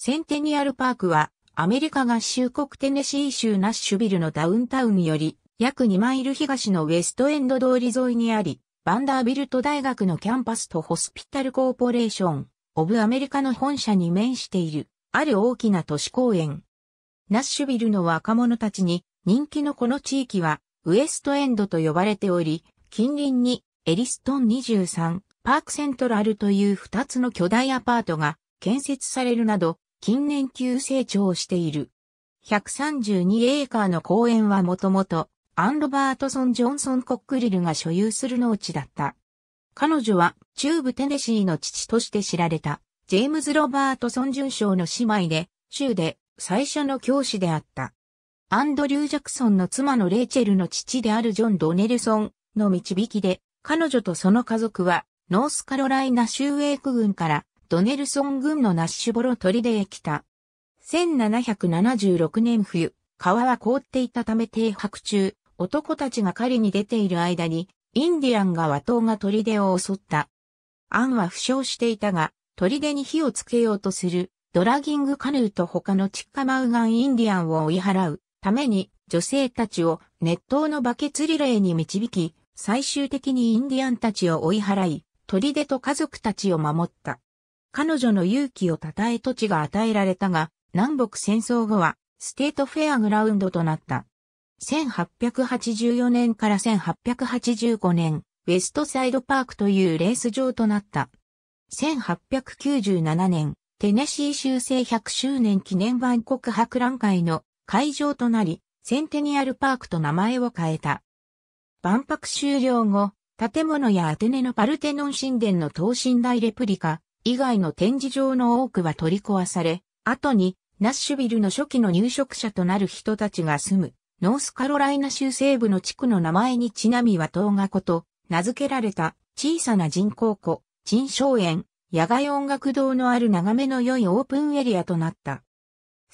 センテニアルパークは、アメリカ合衆国テネシー州ナッシュビルのダウンタウンより、約2マイル東のウエストエンド通り沿いにあり、バンダービルト大学のキャンパスとホスピタルコーポレーション、オブアメリカの本社に面している、ある大きな都市公園。ナッシュビルの若者たちに人気のこの地域は、ウエストエンドと呼ばれており、近隣にエリストン23、パークセントラルという2つの巨大アパートが建設されるなど、近年急成長している。132エーカーの公園はもともと、アン・ロバートソン・ジョンソン・コックリルが所有する農地だった。彼女は中部テネシーの父として知られた、ジェームズ・ロバートソン・ジュン賞の姉妹で、州で最初の教師であった。アンドリュー・ジャクソンの妻のレイチェルの父であるジョン・ドネルソンの導きで、彼女とその家族は、ノースカロライナ州営区軍からドネルソン軍のナッシュボロ砦へ来た。1776年冬、川は凍っていたため停泊中、男たちが狩りに出ている間に、インディアンが和刀が砦を襲った。アンは負傷していたが、砦に火をつけようとする、ドラギングカヌーと他のチッカマウガンインディアンを追い払うために、女性たちを熱湯のバケツリレーに導き、最終的にインディアンたちを追い払い、砦と家族たちを守った。彼女の勇気を称え土地が与えられたが、南北戦争後は、ステートフェアグラウンドとなった。1884年から1885年、ウェストサイドパークというレース場となった。1897年、テネシー州制100周年記念万国博覧会の会場となり、センテニアルパークと名前を変えた。万博終了後、建物やアテネのパルテノン神殿の等身大レプリカ、以外の展示場の多くは取り壊され、後にナッシュビルの初期の入植者となる人たちが住む、ノースカロライナ州西部の地区の名前にちなみは東賀湖と名付けられた小さな人工湖、陳昌園、野外音楽堂のある眺めの良いオープンエリアとなった。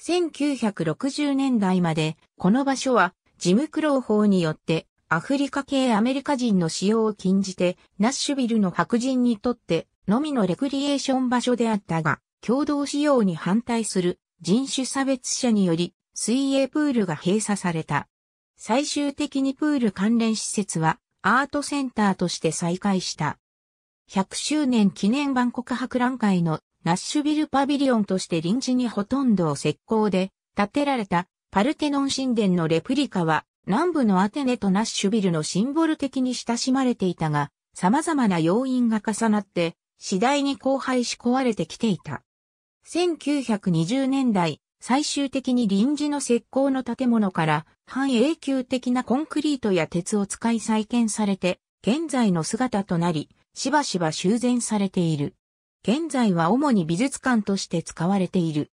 1960年代までこの場所はジムクロー法によってアフリカ系アメリカ人の使用を禁じて、ナッシュビルの白人にとってのみのレクリエーション場所であったが、共同使用に反対する人種差別者により、水泳プールが閉鎖された。最終的にプール関連施設はアートセンターとして再開した。100周年記念万国博覧会のナッシュビルパビリオンとして臨時にほとんどを石膏で建てられたパルテノン神殿のレプリカは南部のアテネとナッシュビルのシンボル的に親しまれていたが、様々な要因が重なって、次第に荒廃し壊れてきていた。1920年代、最終的に臨時の石膏の建物から半永久的なコンクリートや鉄を使い再建されて、現在の姿となり、しばしば修繕されている。現在は主に美術館として使われている。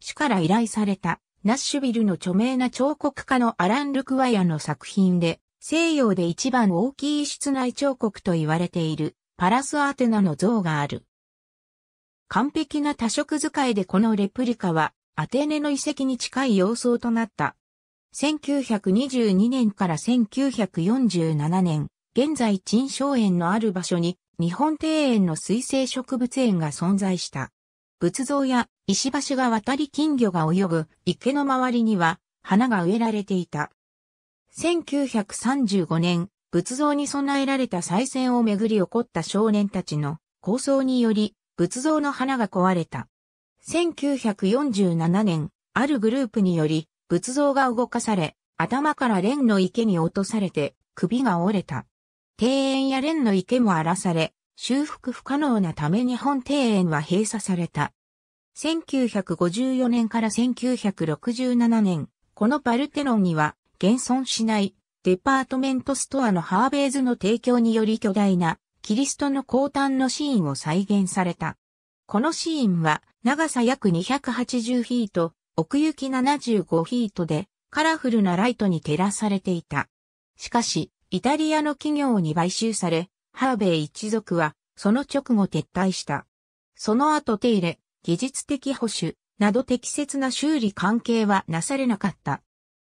主から依頼されたナッシュビルの著名な彫刻家のアラン・ルクワヤの作品で、西洋で一番大きい室内彫刻と言われているパラスアテナの像がある。完璧な多色使いでこのレプリカはアテネの遺跡に近い様相となった。1922年から1947年、現在陳昌園のある場所に日本庭園の水生植物園が存在した。仏像や石橋が渡り金魚が泳ぐ池の周りには花が植えられていた。1935年、仏像に備えられた再選をめぐり起こった少年たちの構想により仏像の花が壊れた。1947年、あるグループにより仏像が動かされ、頭から蓮の池に落とされて首が折れた。庭園や蓮の池も荒らされ、修復不可能なため日本庭園は閉鎖された。1954年から1967年、このパルテロンには、現存しないデパートメントストアのハーベイズの提供により巨大なキリストの降誕のシーンを再現された。このシーンは長さ約280フィート、奥行き75フィートでカラフルなライトに照らされていた。しかし、イタリアの企業に買収され、ハーベイ一族はその直後撤退した。その後手入れ、技術的保守など適切な修理関係はなされなかった。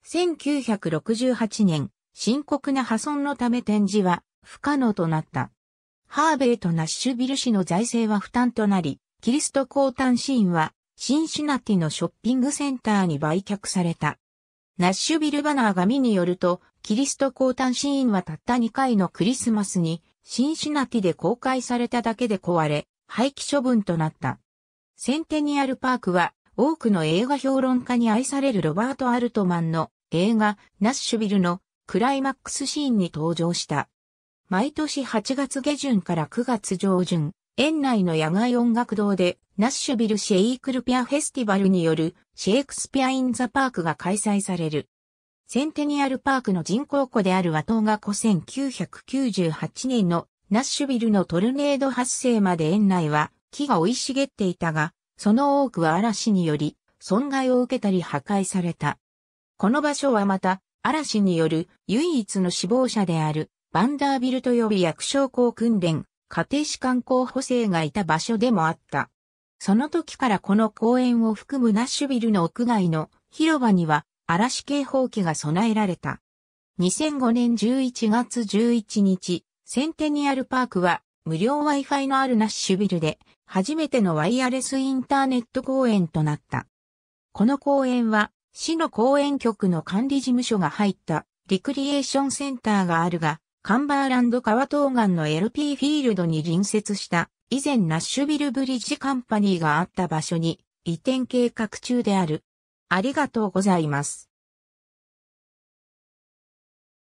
1968年、深刻な破損のため展示は不可能となった。ハーベイとナッシュビル市の財政は負担となり、キリスト降誕シーンはシンシナティのショッピングセンターに売却された。ナッシュビルバナー紙によると、キリスト降誕シーンはたった2回のクリスマスにシンシナティで公開されただけで壊れ、廃棄処分となった。センテニアルパークは多くの映画評論家に愛されるロバート・アルトマンの映画ナッシュビルのクライマックスシーンに登場した。毎年8月下旬から9月上旬、園内の野外音楽堂でナッシュビルシェイクルピアフェスティバルによるシェイクスピア・イン・ザ・パークが開催される。センテニアルパークの人工湖である和東が湖1998年のナッシュビルのトルネード発生まで園内は木が生い茂っていたが、その多くは嵐により、損害を受けたり破壊された。この場所はまた、嵐による唯一の死亡者である、バンダービルト予備役将校訓練、家庭士官候補生がいた場所でもあった。その時からこの公園を含むナッシュビルの屋外の広場には嵐警報器が備えられた。2005年11月11日、センテニアルパークは無料 Wi-Fi のあるナッシュビルで初めてのワイヤレスインターネット公園となった。この公園は、市の公園局の管理事務所が入ったリクリエーションセンターがあるが、カンバーランド川東岸の LP フィールドに隣接した以前ナッシュビルブリッジカンパニーがあった場所に移転計画中である。ありがとうございます。